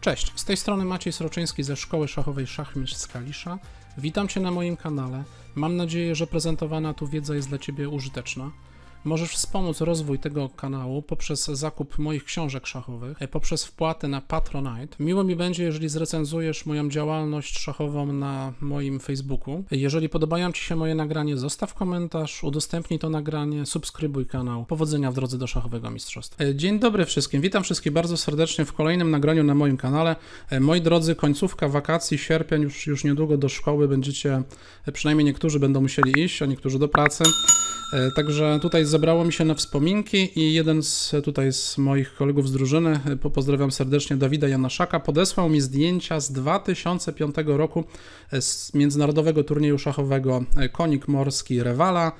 Cześć, z tej strony Maciej Sroczyński ze Szkoły Szachowej Szachmistrz z Kalisza. Witam Cię na moim kanale. Mam nadzieję, że prezentowana tu wiedza jest dla Ciebie użyteczna. Możesz wspomóc rozwój tego kanału poprzez zakup moich książek szachowych, e, poprzez wpłaty na Patronite. Miło mi będzie, jeżeli zrecenzujesz moją działalność szachową na moim Facebooku. Jeżeli podobają Ci się moje nagranie, zostaw komentarz, udostępnij to nagranie, subskrybuj kanał. Powodzenia w drodze do szachowego mistrzostwa. E, dzień dobry wszystkim, witam wszystkich bardzo serdecznie w kolejnym nagraniu na moim kanale. E, moi drodzy, końcówka wakacji, sierpień, już, już niedługo do szkoły będziecie, przynajmniej niektórzy będą musieli iść, a niektórzy do pracy. E, także tutaj zebrało mi się na wspominki i jeden z tutaj z moich kolegów z drużyny, e, pozdrawiam serdecznie Dawida Janaszaka, podesłał mi zdjęcia z 2005 roku e, z międzynarodowego turnieju szachowego Konik Morski Rewala.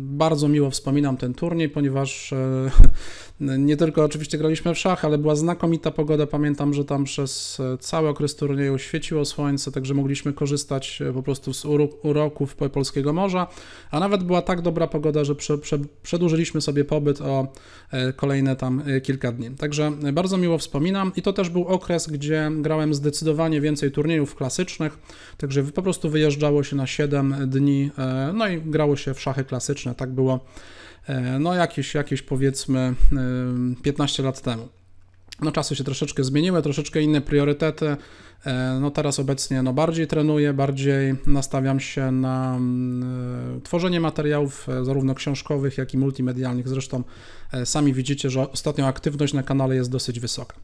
Bardzo miło wspominam ten turniej, ponieważ e, nie tylko oczywiście graliśmy w szach, ale była znakomita pogoda. Pamiętam, że tam przez e, cały okres turnieju świeciło słońce, także mogliśmy korzystać e, po prostu z uroków polskiego morza, a nawet była tak dobra pogoda, że prze, prze, przedłużyliśmy sobie pobyt o kolejne tam kilka dni. Także bardzo miło wspominam i to też był okres, gdzie grałem zdecydowanie więcej turniejów klasycznych, także po prostu wyjeżdżało się na 7 dni, no i grało się w szach szachy klasyczne. Tak było e, no jakieś, jakieś powiedzmy 15 e, lat temu. No czasy się troszeczkę zmieniły, troszeczkę inne priorytety. E, no teraz obecnie no bardziej trenuję, bardziej nastawiam się na mm, tworzenie materiałów zarówno książkowych, jak i multimedialnych. Zresztą sami widzicie, że ostatnio aktywność na kanale jest dosyć wysoka.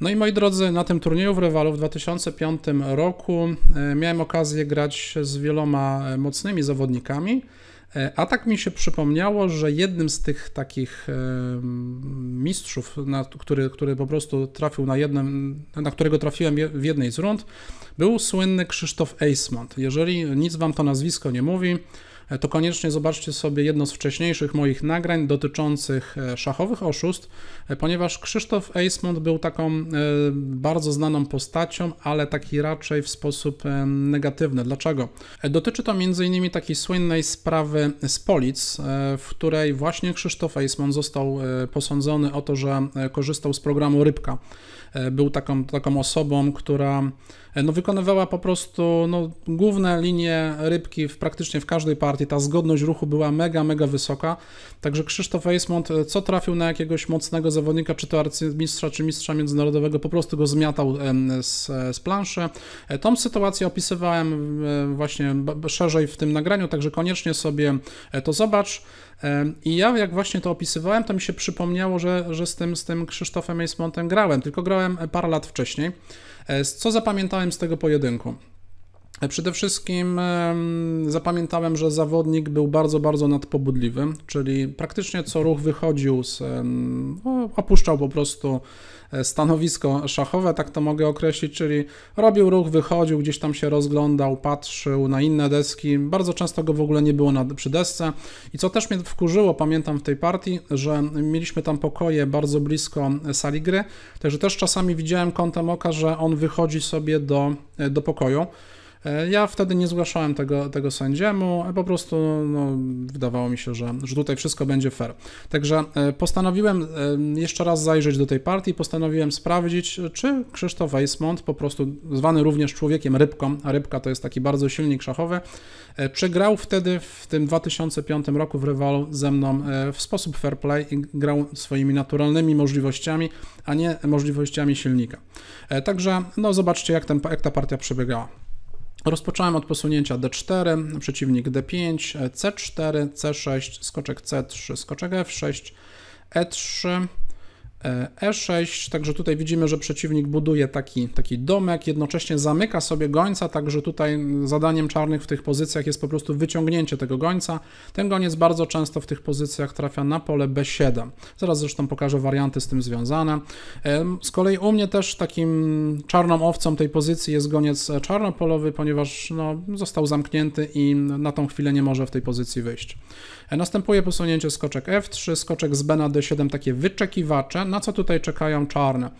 No i moi drodzy, na tym turnieju w Rewalu w 2005 roku miałem okazję grać z wieloma mocnymi zawodnikami. E, a tak mi się przypomniało, że jednym z tych takich e, mistrzów, na, który, który po prostu trafił na jednym, na którego trafiłem w jednej z rund, był słynny Krzysztof Eismont. Jeżeli nic wam to nazwisko nie mówi, E, to koniecznie zobaczcie sobie jedno z wcześniejszych moich nagrań dotyczących e, szachowych oszustw, e, ponieważ Krzysztof Aysmond był taką bardzo znaną postacią, ale taki raczej w sposób negatywny. Dlaczego? Dotyczy to m.in. takiej słynnej sprawy z Polic, w której właśnie Krzysztof Aysmond został posądzony o to, że korzystał z programu Rybka. E, był taką, taką osobą, która e, no, wykonywała po prostu no, główne linie rybki w praktycznie w każdej partii. Ta zgodność ruchu była mega, mega wysoka. Także Krzysztof Eismont, e, co trafił na jakiegoś mocnego zawodnika, czy to arcymistrza, czy mistrza międzynarodowego, po prostu go zmiatał z, z planszy. Tą sytuację opisywałem właśnie szerzej w tym nagraniu, także koniecznie sobie to zobacz. I ja jak właśnie to opisywałem, to mi się przypomniało, że, że z, tym, z tym Krzysztofem Acemontem grałem, tylko grałem parę lat wcześniej. E, co zapamiętałem z tego pojedynku? Przede wszystkim zapamiętałem, że zawodnik był bardzo, bardzo nadpobudliwy, czyli praktycznie co ruch wychodził, z, no, opuszczał po prostu e, stanowisko szachowe, tak to mogę określić, czyli robił ruch, wychodził, gdzieś tam się rozglądał, patrzył na inne deski. Bardzo często go w ogóle nie było na, przy desce. I co też mnie wkurzyło, pamiętam w tej partii, że mieliśmy tam pokoje bardzo blisko e, sali gry, także też czasami widziałem kątem oka, że on wychodzi sobie do, e, do pokoju. E, ja wtedy nie zgłaszałem tego, tego sędziemu, e, po prostu no, wydawało mi się, że, że tutaj wszystko będzie fair. Także e, postanowiłem jeszcze raz zajrzeć do tej partii, postanowiłem sprawdzić, czy Krzysztof Weissmont, po prostu zwany również człowiekiem rybką, a rybka to jest taki bardzo silnik szachowy, czy grał wtedy w tym 2005 roku w rywalu ze mną w sposób fair play i grał swoimi naturalnymi możliwościami, a nie możliwościami silnika. Także no zobaczcie, jak, ten, jak ta partia przebiegała. Rozpocząłem od posunięcia D4, przeciwnik D5, C4, C6, skoczek C3, skoczek F6, E3, E6, e także tutaj widzimy, że przeciwnik buduje taki, taki domek, jednocześnie zamyka sobie gońca, także tutaj zadaniem czarnych w tych pozycjach jest po prostu wyciągnięcie tego gońca. Ten goniec bardzo często w tych pozycjach trafia na pole B7. Zaraz zresztą pokażę warianty z tym związane. E, z kolei u mnie też takim czarną owcą tej pozycji jest goniec czarnopolowy, ponieważ no, został zamknięty i na tą chwilę nie może w tej pozycji wyjść. E, następuje posunięcie skoczek F3, skoczek z B na D7, takie wyczekiwacze, na co tutaj czekają czarne?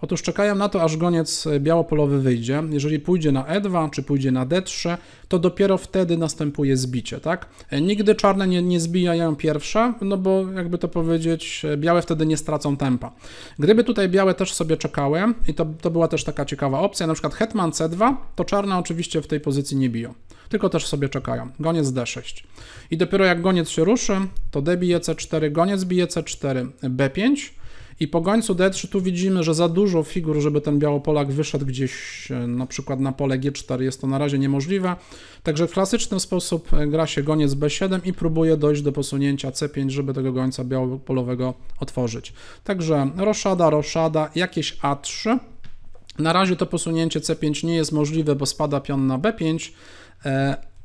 Otóż czekają na to, aż goniec e, białopolowy wyjdzie. Jeżeli pójdzie na E2 czy pójdzie na D3, to dopiero wtedy następuje zbicie, tak? E, nigdy czarne nie, nie zbijają pierwsze, no bo jakby to powiedzieć, e, białe wtedy nie stracą tempa. Gdyby tutaj białe też sobie czekały, i to, to była też taka ciekawa opcja, na przykład hetman C2, to czarne oczywiście w tej pozycji nie biją, tylko też sobie czekają. Goniec D6. I dopiero jak goniec się ruszy, to D bije C4, goniec bije C4, B5, i po gońcu D3 tu widzimy, że za dużo figur, żeby ten białopolak wyszedł gdzieś e, na przykład na pole G4, jest to na razie niemożliwe. Także w klasyczny sposób e, gra się goniec B7 i próbuje dojść do posunięcia C5, żeby tego gońca białopolowego otworzyć. Także roszada, roszada, jakieś A3. Na razie to posunięcie C5 nie jest możliwe, bo spada pion na B5,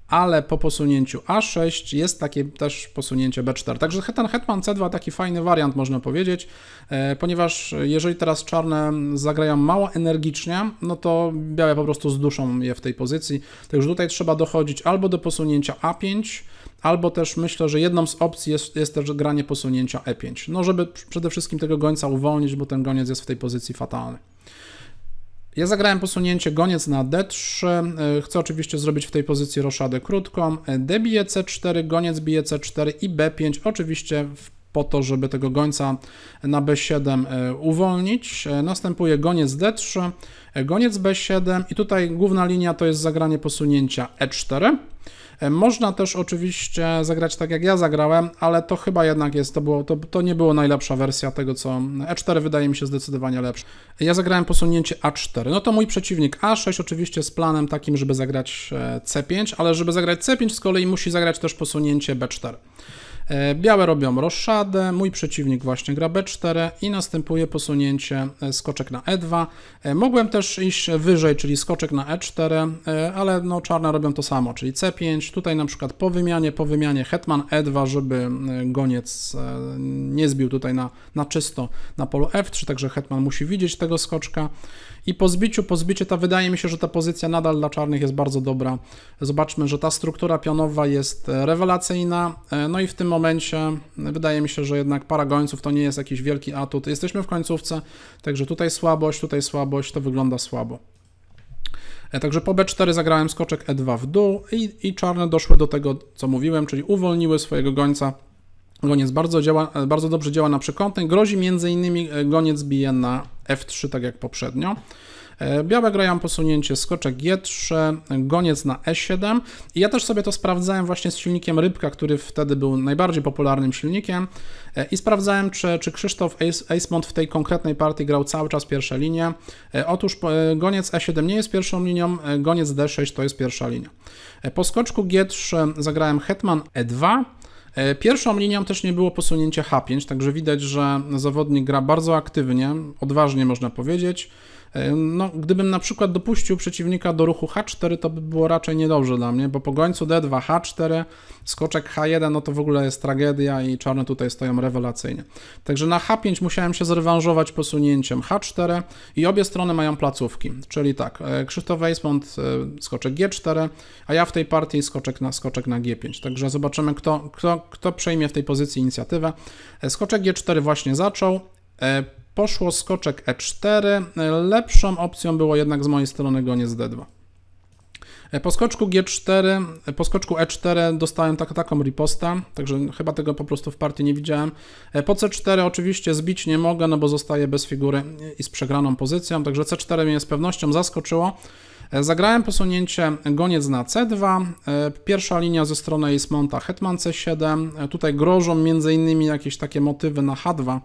ale po posunięciu A6 jest takie też posunięcie B4. Także ten hetman C2 taki fajny wariant można powiedzieć, e, ponieważ jeżeli teraz czarne zagrają mało energicznie, no to białe po prostu zduszą je w tej pozycji. Także tutaj trzeba dochodzić albo do posunięcia A5, albo też myślę, że jedną z opcji jest, jest też granie posunięcia E5. No żeby przede wszystkim tego gońca uwolnić, bo ten goniec jest w tej pozycji fatalny. Ja zagrałem posunięcie goniec na d3, e, chcę oczywiście zrobić w tej pozycji roszadę krótką, e, d bije c4, goniec bije c4 i b5, oczywiście w po to, żeby tego gońca na B7 e, uwolnić. E, następuje goniec D3, e, goniec B7 i tutaj główna linia to jest zagranie posunięcia E4. Można też oczywiście zagrać tak jak ja zagrałem, ale to chyba jednak jest, to, było, to, to nie było najlepsza wersja tego co E4 wydaje mi się zdecydowanie lepsza. Ja zagrałem posunięcie A4, no to mój przeciwnik A6 oczywiście z planem takim, żeby zagrać C5, ale żeby zagrać C5 z kolei musi zagrać też posunięcie B4. E, białe robią roszadę, mój przeciwnik właśnie gra b4 i następuje posunięcie e, skoczek na e2. E, mogłem też iść wyżej, czyli skoczek na e4, ale no czarne robią to samo, czyli c5. Tutaj na przykład po wymianie, po wymianie hetman e2, żeby goniec nie zbił tutaj na, na czysto na polu f3, także hetman musi widzieć tego skoczka. I po zbiciu, po zbiciu ta wydaje mi się, że ta pozycja nadal dla czarnych jest bardzo dobra. Zobaczmy, że ta struktura pionowa jest rewelacyjna. No i w tym momencie wydaje mi się, że jednak para gońców to nie jest jakiś wielki atut. Jesteśmy w końcówce, także tutaj słabość, tutaj słabość, to wygląda słabo. E, także po B4 zagrałem skoczek E2 w dół i, i czarne doszły do tego, co mówiłem, czyli uwolniły swojego gońca. Goniec bardzo, działa, e, bardzo dobrze działa na przekątnej, grozi między innymi e, goniec bije na F3, tak jak poprzednio. E, białe grają posunięcie skoczek G3, goniec na E7 i ja też sobie to sprawdzałem właśnie z silnikiem Rybka, który wtedy był najbardziej popularnym silnikiem e, i sprawdzałem, czy, czy Krzysztof Eismont w tej konkretnej partii grał cały czas pierwsze linie. E, otóż goniec E7 nie jest pierwszą linią, goniec D6 to jest pierwsza linia. Po skoczku G3 zagrałem hetman E2, E, pierwszą linią też nie było posunięcia H5, także widać, że zawodnik gra bardzo aktywnie, odważnie można powiedzieć. E, no, gdybym na przykład dopuścił przeciwnika do ruchu H4, to by było raczej niedobrze dla mnie, bo po gońcu D2, H4, skoczek H1, no to w ogóle jest tragedia i czarne tutaj stoją rewelacyjnie. Także na H5 musiałem się zrewanżować posunięciem H4 i obie strony mają placówki, czyli tak, e, Krzysztof Weismont e, skoczek G4, a ja w tej partii skoczek na, skoczek na G5. Także zobaczymy, kto, kto, kto przejmie w tej pozycji inicjatywę. Skoczek G4 właśnie zaczął, Poszło skoczek E4. Lepszą opcją było jednak z mojej strony goniec D2. E, po skoczku G4, e, po skoczku E4 dostałem tak, taką ripostę, także chyba tego po prostu w partii nie widziałem. E, po C4 oczywiście zbić nie mogę, no bo zostaję bez figury i z przegraną pozycją, także C4 mnie z pewnością zaskoczyło. Zagrałem posunięcie goniec na C2, pierwsza linia ze strony jest Monta Hetman C7, tutaj grożą między innymi jakieś takie motywy na H2,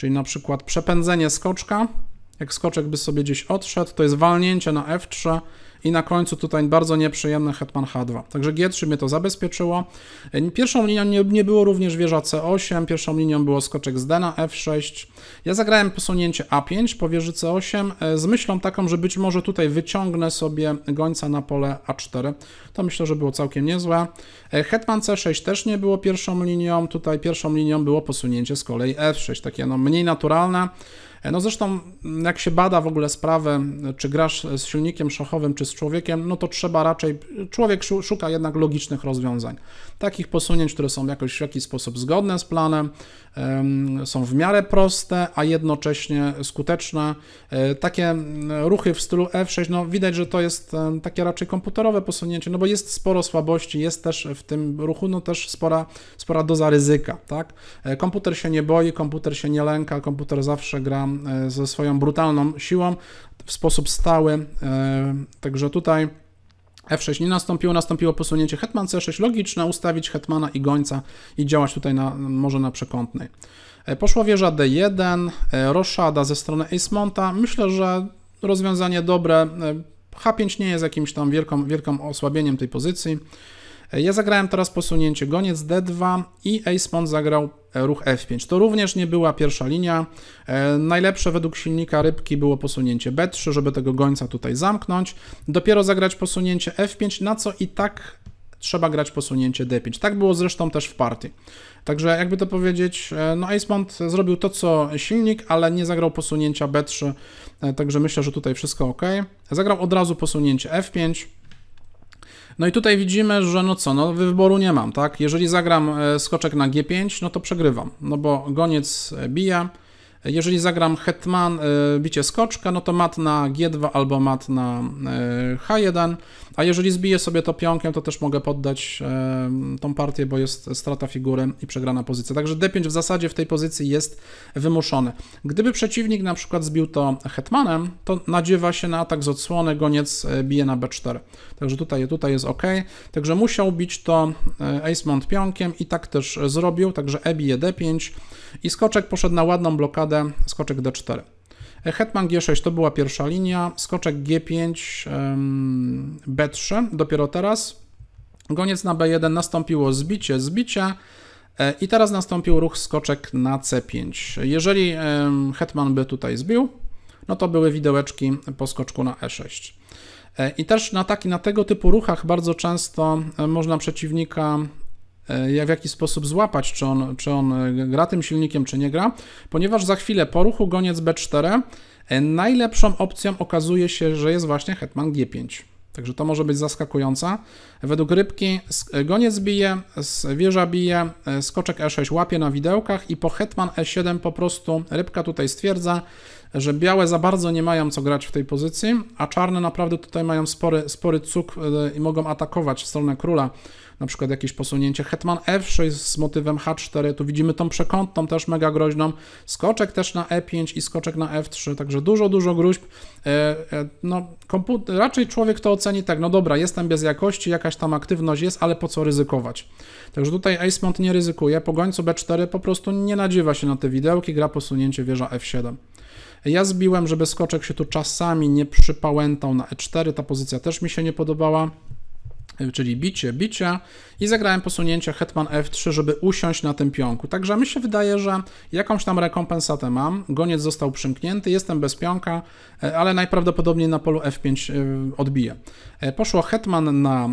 Czyli na przykład przepędzenie skoczka, jak skoczek by sobie gdzieś odszedł, to jest walnięcie na F3, i na końcu tutaj bardzo nieprzyjemny Hetman H2. Także G3 mnie to zabezpieczyło. Pierwszą linią nie, nie było również wieża C8, pierwszą linią było skoczek z Dena F6. Ja zagrałem posunięcie A5 po wieży C8 e, z myślą taką, że być może tutaj wyciągnę sobie gońca na pole A4. To myślę, że było całkiem niezłe. E, Hetman C6 też nie było pierwszą linią, tutaj pierwszą linią było posunięcie z kolei F6, takie no mniej naturalne. E, no zresztą jak się bada w ogóle sprawę, czy grasz z silnikiem szachowym, czy z człowiekiem, no to trzeba raczej, człowiek szuka jednak logicznych rozwiązań. Takich posunięć, które są jakoś w jakiś sposób zgodne z planem, są w miarę proste, a jednocześnie skuteczne. E, takie ruchy w stylu F6, no widać, że to jest takie raczej komputerowe posunięcie, no bo jest sporo słabości, jest też w tym ruchu, no też spora, spora doza ryzyka, tak? E, komputer się nie boi, komputer się nie lęka, komputer zawsze gra e, ze swoją brutalną siłą, w sposób stały. E, także tutaj F6 nie nastąpiło, nastąpiło posunięcie hetman C6, logiczne, ustawić hetmana i gońca i działać tutaj na, może na przekątnej. E, poszła wieża D1, e, roszada ze strony Ace-Monta. Myślę, że rozwiązanie dobre. H5 nie jest jakimś tam wielką, wielkim osłabieniem tej pozycji. Ja zagrałem teraz posunięcie goniec D2 i Ace zagrał e, ruch F5. To również nie była pierwsza linia. E, najlepsze według silnika rybki było posunięcie B3, żeby tego gońca tutaj zamknąć. Dopiero zagrać posunięcie F5, na co i tak trzeba grać posunięcie D5. Tak było zresztą też w partii. Także jakby to powiedzieć, e, no Acemont zrobił to co silnik, ale nie zagrał posunięcia B3, także myślę, że tutaj wszystko ok. Zagrał od razu posunięcie F5, no i tutaj widzimy, że no co, no wyboru nie mam, tak? Jeżeli zagram e, skoczek na G5, no to przegrywam, no bo goniec e, bije, jeżeli zagram hetman, e, bicie skoczka, no to mat na g2 albo mat na e, h1, a jeżeli zbiję sobie to pionkiem, to też mogę poddać e, tą partię, bo jest strata figury i przegrana pozycja. Także d5 w zasadzie w tej pozycji jest wymuszony. Gdyby przeciwnik na przykład zbił to hetmanem, to nadziewa się na atak z odsłony, goniec bije na b4. Także tutaj, tutaj jest ok. Także musiał bić to ace mount pionkiem i tak też zrobił, także e bije d5 i skoczek poszedł na ładną blokadę skoczek d4. E, hetman G6 to była pierwsza linia, skoczek G5, B3, dopiero teraz. Goniec na B1 nastąpiło zbicie, zbicie e, i teraz nastąpił ruch skoczek na C5. Jeżeli hetman by tutaj zbił, no to były widełeczki po skoczku na E6. E, I też na, taki, na tego typu ruchach bardzo często można przeciwnika E, jak w jaki sposób złapać, czy on, czy on e, gra tym silnikiem, czy nie gra, ponieważ za chwilę po ruchu goniec B4 e, najlepszą opcją okazuje się, że jest właśnie hetman G5. Także to może być zaskakujące. Według rybki goniec bije, wieża bije, skoczek E6 łapie na widełkach i po hetman E7 po prostu rybka tutaj stwierdza, że białe za bardzo nie mają co grać w tej pozycji, a czarne naprawdę tutaj mają spory, spory cuk e, i mogą atakować w stronę króla. Na przykład jakieś posunięcie hetman f6 z motywem h4, tu widzimy tą przekątną też mega groźną, skoczek też na e5 i skoczek na f3, także dużo, dużo gruźb. E, e, no, raczej człowiek to oceni tak, no dobra, jestem bez jakości, jakaś tam aktywność jest, ale po co ryzykować? Także tutaj Acemont nie ryzykuje, po gońcu b4 po prostu nie nadziewa się na te widełki, gra posunięcie wieża f7. Ja zbiłem, żeby skoczek się tu czasami nie przypałętał na E4, ta pozycja też mi się nie podobała czyli bicie, bicie i zagrałem posunięcie hetman f3, żeby usiąść na tym pionku. Także mi się wydaje, że jakąś tam rekompensatę mam, goniec został przymknięty, jestem bez pionka, e, ale najprawdopodobniej na polu f5 e, odbiję. E, poszło hetman na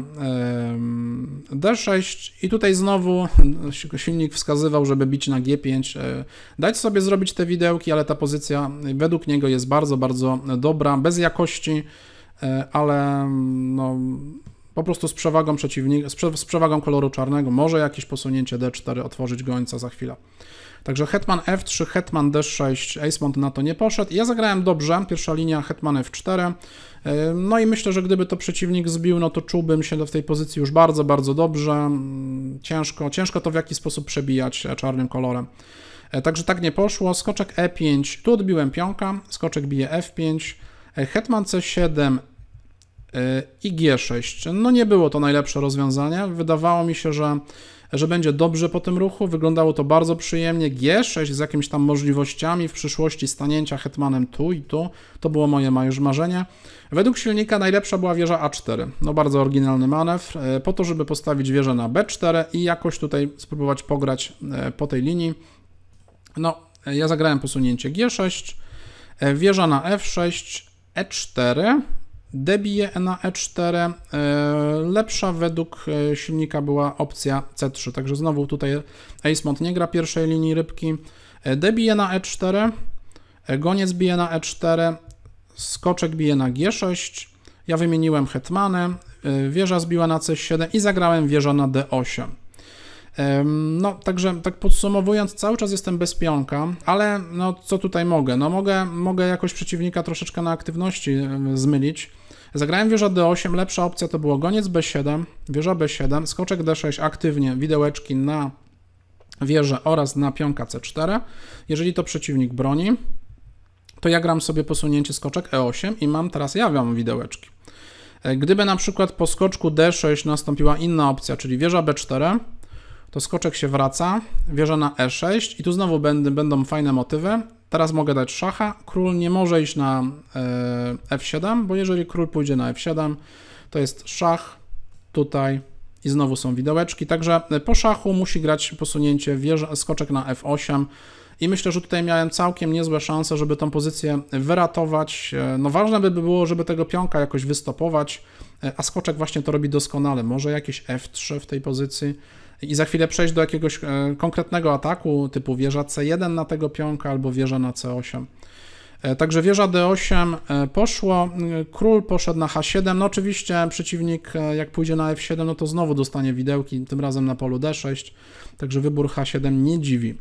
d6 i tutaj znowu silnik wskazywał, żeby bić na g5, dać sobie zrobić te widełki, ale ta pozycja według niego jest bardzo, bardzo dobra, bez jakości, ale no, po prostu z przewagą przeciwnika, z, prze, z przewagą koloru czarnego może jakieś posunięcie d4 otworzyć gońca za chwilę. Także hetman f3, hetman d6, acemont na to nie poszedł. Ja zagrałem dobrze, pierwsza linia hetman f4. E, no i myślę, że gdyby to przeciwnik zbił, no to czułbym się w tej pozycji już bardzo, bardzo dobrze. Mm, ciężko, ciężko to w jakiś sposób przebijać e, czarnym kolorem. E, także tak nie poszło. Skoczek e5, tu odbiłem pionka, skoczek bije f5, hetman c7, Y, i G6. No nie było to najlepsze rozwiązanie. Wydawało mi się, że, że będzie dobrze po tym ruchu. Wyglądało to bardzo przyjemnie. G6 z jakimiś tam możliwościami w przyszłości stanięcia hetmanem tu i tu. To było moje marzenie. Według silnika najlepsza była wieża A4. No bardzo oryginalny manewr. Y, po to, żeby postawić wieżę na B4 i jakoś tutaj spróbować pograć y, po tej linii. No, ja zagrałem posunięcie G6, wieża na F6, E4, Debije na E4. E, lepsza według e, silnika była opcja C3, także znowu tutaj Acemont nie gra pierwszej linii rybki. E, debije na E4, goniec bije na E4, skoczek bije na G6, ja wymieniłem hetmany, wieża zbiła na C7 i zagrałem wieża na D8. No, także tak podsumowując, cały czas jestem bez pionka, ale no co tutaj mogę? No mogę, mogę jakoś przeciwnika troszeczkę na aktywności zmylić, Zagrałem wieża D8, lepsza opcja to było goniec B7, wieża B7, skoczek D6 aktywnie, widełeczki na wieżę oraz na pionka C4. Jeżeli to przeciwnik broni, to ja gram sobie posunięcie skoczek E8 i mam teraz, ja wiem widełeczki. E, gdyby na przykład po skoczku D6 nastąpiła inna opcja, czyli wieża B4, to skoczek się wraca, wieża na E6 i tu znowu będą fajne motywy. Teraz mogę dać szacha. Król nie może iść na e, f7, bo jeżeli król pójdzie na f7, to jest szach tutaj i znowu są widełeczki. Także e, po szachu musi grać posunięcie wieża, skoczek na f8. I myślę, że tutaj miałem całkiem niezłe szanse, żeby tą pozycję wyratować. E, no ważne by było, żeby tego pionka jakoś wystopować, a skoczek właśnie to robi doskonale. Może jakieś f3 w tej pozycji i za chwilę przejść do jakiegoś e, konkretnego ataku typu wieża C1 na tego pionka albo wieża na C8. E, także wieża D8 e, poszło, król poszedł na H7, no oczywiście przeciwnik jak pójdzie na F7, no to znowu dostanie widełki, tym razem na polu D6, także wybór H7 nie dziwi.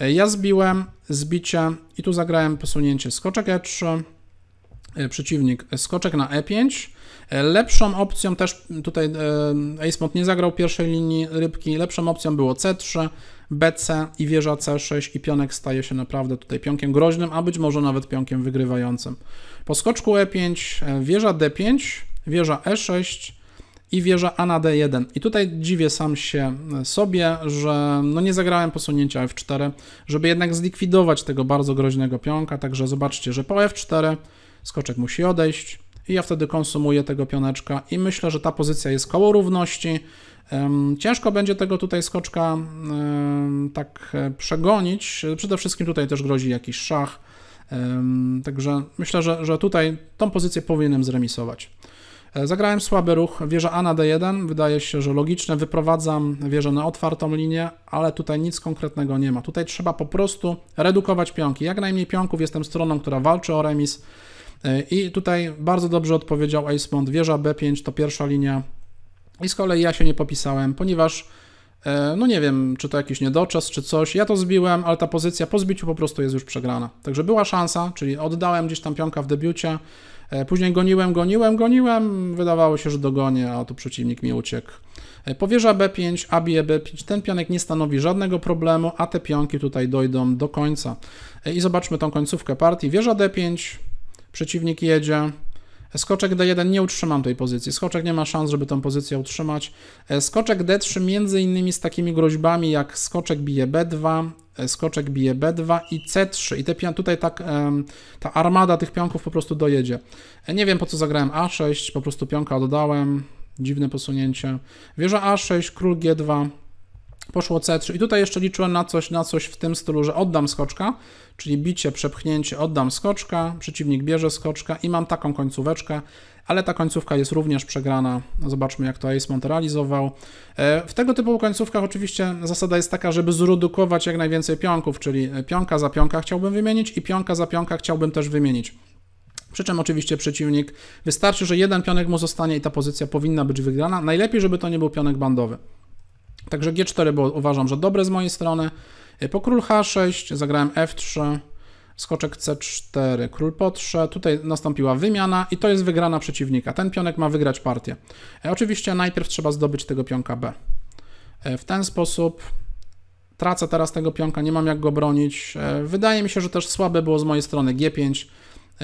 Ja zbiłem zbicie i tu zagrałem posunięcie skoczek E3, przeciwnik skoczek na E5, E, lepszą opcją też tutaj e, Mod nie zagrał pierwszej linii rybki, lepszą opcją było C3, BC i wieża C6 i pionek staje się naprawdę tutaj pionkiem groźnym, a być może nawet pionkiem wygrywającym. Po skoczku E5 e, wieża D5, wieża E6 i wieża A na D1. I tutaj dziwię sam się sobie, że no nie zagrałem posunięcia F4, żeby jednak zlikwidować tego bardzo groźnego pionka, także zobaczcie, że po F4 skoczek musi odejść, i ja wtedy konsumuję tego pioneczka i myślę, że ta pozycja jest koło równości. Ciężko będzie tego tutaj skoczka tak e, przegonić. Przede wszystkim tutaj też grozi jakiś szach. Także myślę, że, że tutaj tą pozycję powinienem zremisować. E, zagrałem słaby ruch, wieża A na D1, wydaje się, że logiczne, wyprowadzam wieżę na otwartą linię, ale tutaj nic konkretnego nie ma. Tutaj trzeba po prostu redukować pionki. Jak najmniej pionków, jestem stroną, która walczy o remis. I tutaj bardzo dobrze odpowiedział Acemont, wieża B5 to pierwsza linia i z kolei ja się nie popisałem, ponieważ e, no nie wiem, czy to jakiś niedoczas, czy coś. Ja to zbiłem, ale ta pozycja po zbiciu po prostu jest już przegrana. Także była szansa, czyli oddałem gdzieś tam pionka w debiucie, e, później goniłem, goniłem, goniłem, wydawało się, że dogonię, a tu przeciwnik mi uciekł. E, Powierza B5, a bije B5, ten pionek nie stanowi żadnego problemu, a te pionki tutaj dojdą do końca. I zobaczmy tą końcówkę partii. Wieża D5, przeciwnik jedzie, Skoczek D1 nie utrzymam tej pozycji. Skoczek nie ma szans, żeby tę pozycję utrzymać. E, skoczek D3 między innymi z takimi groźbami jak skoczek bije B2, e, skoczek bije B2 i C3. I te tutaj tak, ta armada tych pionków po prostu dojedzie. E, nie wiem po co zagrałem A6, po prostu pionka dodałem. Dziwne posunięcie. Wieża A6, król G2. Poszło C3 i tutaj jeszcze liczyłem na coś, na coś w tym stylu, że oddam skoczka, czyli bicie, przepchnięcie, oddam skoczka, przeciwnik bierze skoczka i mam taką końcóweczkę, ale ta końcówka jest również przegrana. No zobaczmy jak to Ace realizował. E, w tego typu końcówkach oczywiście zasada jest taka, żeby zredukować jak najwięcej pionków, czyli e, pionka za pionka chciałbym wymienić i pionka za pionka chciałbym też wymienić. Przy czym oczywiście przeciwnik, wystarczy, że jeden pionek mu zostanie i ta pozycja powinna być wygrana. Najlepiej, żeby to nie był pionek bandowy. Także G4 było uważam, że dobre z mojej strony. E, po król H6 zagrałem F3, skoczek C4, król potrze, Tutaj nastąpiła wymiana i to jest wygrana przeciwnika. Ten pionek ma wygrać partię. E, oczywiście najpierw trzeba zdobyć tego pionka B. E, w ten sposób tracę teraz tego pionka, nie mam jak go bronić. Wydaje mi się, że też słabe było z mojej strony G5,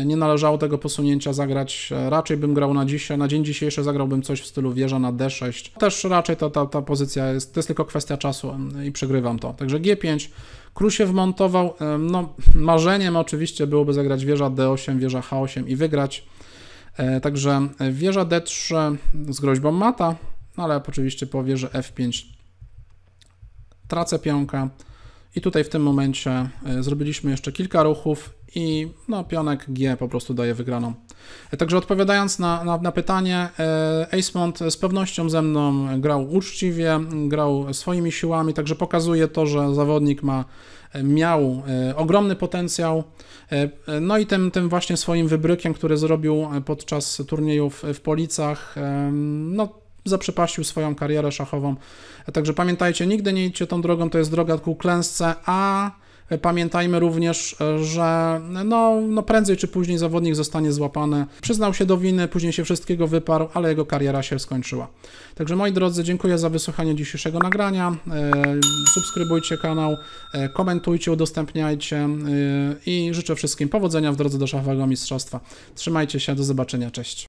nie należało tego posunięcia zagrać. Raczej bym grał na dzisiaj, na dzień dzisiejszy zagrałbym coś w stylu wieża na D6. Też raczej ta, ta, ta pozycja jest, to jest tylko kwestia czasu i przegrywam to. Także G5, Król się wmontował, no marzeniem oczywiście byłoby zagrać wieża D8, wieża H8 i wygrać. E, także wieża D3 z groźbą mata, no, ale oczywiście po wieży F5 tracę pionka. I tutaj w tym momencie e, zrobiliśmy jeszcze kilka ruchów i no, pionek G po prostu daje wygraną. E, także odpowiadając na, na, na pytanie, e, Acemont z pewnością ze mną grał uczciwie, grał swoimi siłami, także pokazuje to, że zawodnik ma e, miał ogromny potencjał. No i tym, tym właśnie swoim wybrykiem, który zrobił podczas turniejów w Policach, no zaprzepaścił swoją karierę szachową. Także pamiętajcie, nigdy nie idźcie tą drogą, to jest droga ku klęsce, a Pamiętajmy również, e, że no, no prędzej czy później zawodnik zostanie złapany. Przyznał się do winy, później się wszystkiego wyparł, ale jego kariera się skończyła. Także moi drodzy, dziękuję za wysłuchanie dzisiejszego nagrania. E, subskrybujcie kanał, e, komentujcie, udostępniajcie i życzę wszystkim powodzenia w drodze do szachowego mistrzostwa. Trzymajcie się, do zobaczenia, cześć.